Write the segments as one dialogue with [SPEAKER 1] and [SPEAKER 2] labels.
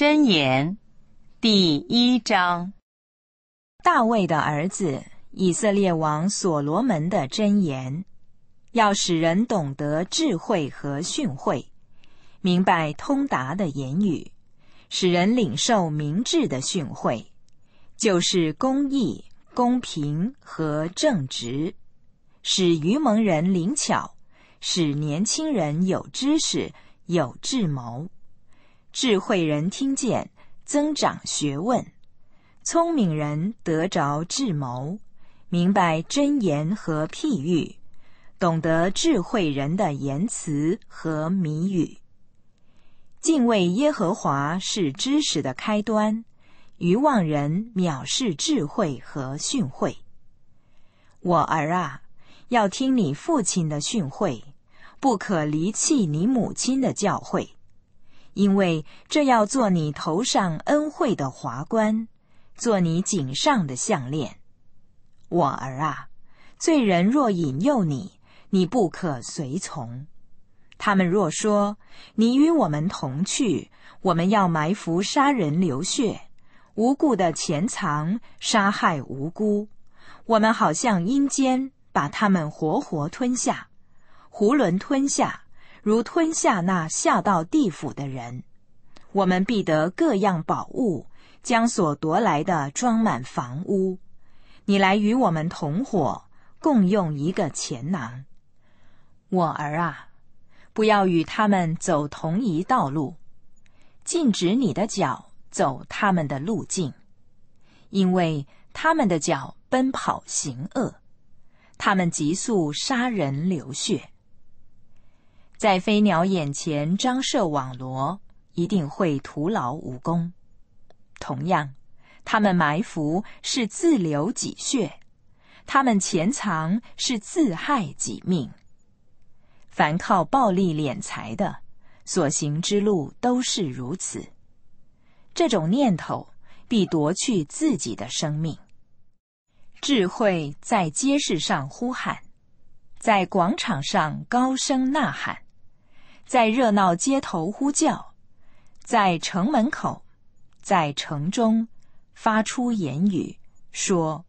[SPEAKER 1] 箴言，第一章。大卫的儿子以色列王所罗门的箴言：要使人懂得智慧和训诲，明白通达的言语，使人领受明智的训诲，就是公义、公平和正直，使愚蒙人灵巧，使年轻人有知识、有智谋。智慧人听见，增长学问；聪明人得着智谋，明白真言和譬喻，懂得智慧人的言辞和谜语。敬畏耶和华是知识的开端，愚妄人藐视智慧和训诲。我儿啊，要听你父亲的训诲，不可离弃你母亲的教诲。因为这要做你头上恩惠的华冠，做你颈上的项链。我儿啊，罪人若引诱你，你不可随从。他们若说你与我们同去，我们要埋伏杀人流血，无故的潜藏杀害无辜。我们好像阴间，把他们活活吞下，囫囵吞下。如吞下那下到地府的人，我们必得各样宝物，将所夺来的装满房屋。你来与我们同伙，共用一个钱囊。我儿啊，不要与他们走同一道路，禁止你的脚走他们的路径，因为他们的脚奔跑行恶，他们急速杀人流血。在飞鸟眼前张设网罗，一定会徒劳无功。同样，他们埋伏是自留己血，他们潜藏是自害己命。凡靠暴力敛财的，所行之路都是如此。这种念头必夺去自己的生命。智慧在街市上呼喊，在广场上高声呐喊。在热闹街头呼叫，在城门口，在城中，发出言语说：“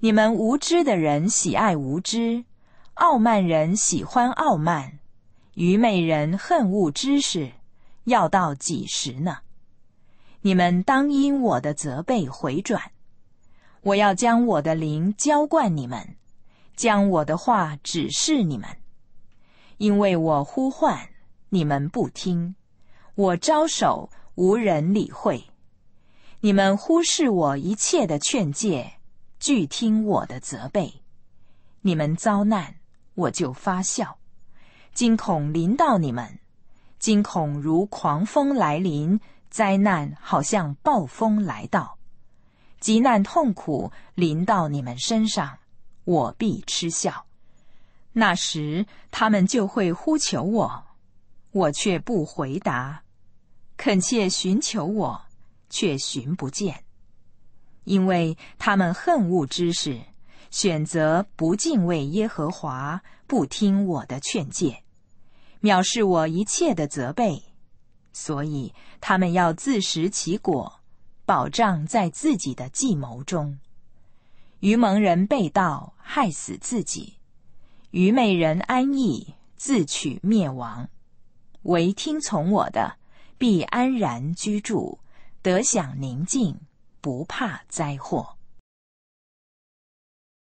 [SPEAKER 1] 你们无知的人喜爱无知，傲慢人喜欢傲慢，愚昧人恨恶知识，要到几时呢？你们当因我的责备回转，我要将我的灵浇灌你们，将我的话指示你们。”因为我呼唤，你们不听；我招手，无人理会；你们忽视我一切的劝诫，拒听我的责备；你们遭难，我就发笑；惊恐临到你们，惊恐如狂风来临，灾难好像暴风来到；极难痛苦临到你们身上，我必嗤笑。那时，他们就会呼求我，我却不回答；恳切寻求我，却寻不见，因为他们恨恶知识，选择不敬畏耶和华，不听我的劝诫，藐视我一切的责备，所以他们要自食其果，保障在自己的计谋中，愚蒙人被盗，害死自己。愚昧人安逸，自取灭亡；唯听从我的，必安然居住，得享宁静，不怕灾祸。